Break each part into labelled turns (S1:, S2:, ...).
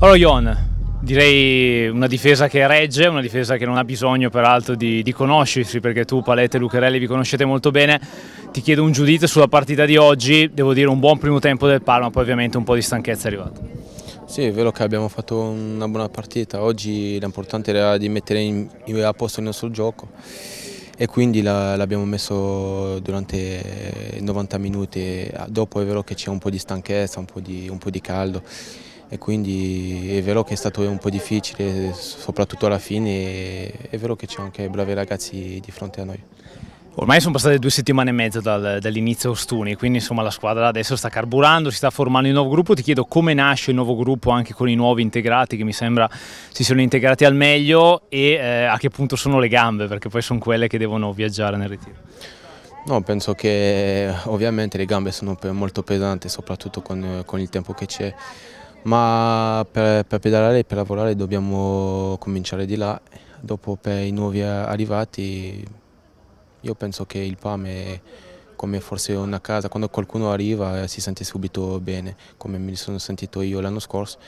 S1: Allora Ion, direi una difesa che regge, una difesa che non ha bisogno peraltro di, di conoscersi perché tu Paletta e Lucarelli vi conoscete molto bene, ti chiedo un giudizio sulla partita di oggi, devo dire un buon primo tempo del Palma, poi ovviamente un po' di stanchezza è arrivata.
S2: Sì, è vero che abbiamo fatto una buona partita, oggi l'importante era di mettere in, a posto il nostro gioco e quindi l'abbiamo messo durante 90 minuti, dopo è vero che c'è un po' di stanchezza, un po' di, un po di caldo e quindi è vero che è stato un po' difficile, soprattutto
S1: alla fine, è vero che ci sono anche bravi ragazzi di fronte a noi. Ormai sono passate due settimane e mezzo dal, dall'inizio Ostuni, quindi insomma la squadra adesso sta carburando, si sta formando il nuovo gruppo. Ti chiedo come nasce il nuovo gruppo anche con i nuovi integrati che mi sembra si siano integrati al meglio e eh, a che punto sono le gambe, perché poi sono quelle che devono viaggiare nel ritiro. No, penso che ovviamente le gambe sono molto pesanti, soprattutto con,
S2: con il tempo che c'è ma per, per pedalare e per lavorare dobbiamo cominciare di là, dopo per i nuovi arrivati io penso che il PAM è come forse una casa, quando qualcuno arriva eh, si sente subito bene, come mi sono sentito io l'anno scorso,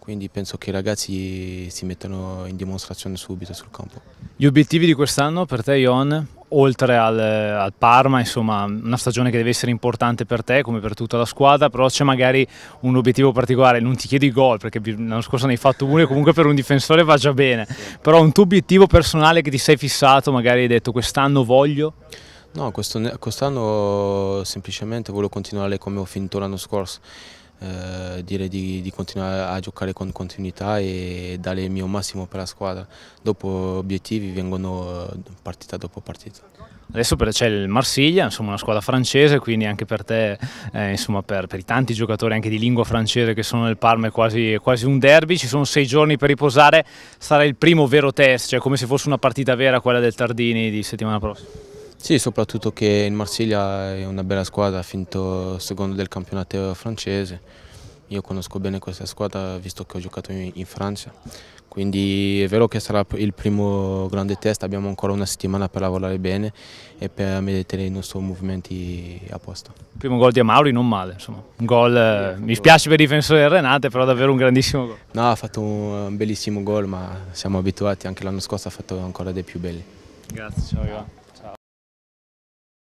S2: quindi penso che i ragazzi si mettano in dimostrazione subito sul campo.
S1: Gli obiettivi di quest'anno per te Ion? oltre al, al, Parma, insomma, una stagione che deve essere importante per te come per tutta la squadra, però c'è magari un obiettivo particolare, non ti chiedi gol perché l'anno scorso ne hai fatto uno e comunque per un difensore va già bene, però un tuo obiettivo personale che ti sei fissato, magari hai detto quest'anno voglio? No, quest'anno semplicemente voglio continuare come ho finito l'anno scorso
S2: eh, dire di, di, continuare a giocare con continuità e dare il mio massimo per la
S1: squadra. Dopo obiettivi vengono eh, partita dopo partita. Adesso c'è il Marsiglia, insomma una squadra francese, quindi anche per te, eh, insomma per, per, i tanti giocatori anche di lingua francese che sono nel Parma è quasi, quasi, un derby, ci sono sei giorni per riposare, sarà il primo vero test, cioè come se fosse una partita vera quella del Tardini di settimana prossima. Sì, soprattutto
S2: che il Marsiglia è una bella squadra, ha finito secondo del campionato francese. Io conosco bene questa squadra visto che ho giocato in, in Francia, quindi è vero che sarà il primo grande test, abbiamo ancora una settimana per lavorare bene e per mettere i nostri movimenti a posto.
S1: primo gol di Amauri non male, insomma, un gol, yeah, mi spiace per il difensore Renate, però davvero un grandissimo gol. No, ha fatto un bellissimo gol, ma siamo
S2: abituati, anche l'anno scorso ha fatto ancora dei più belli.
S1: Grazie, ciao. Io.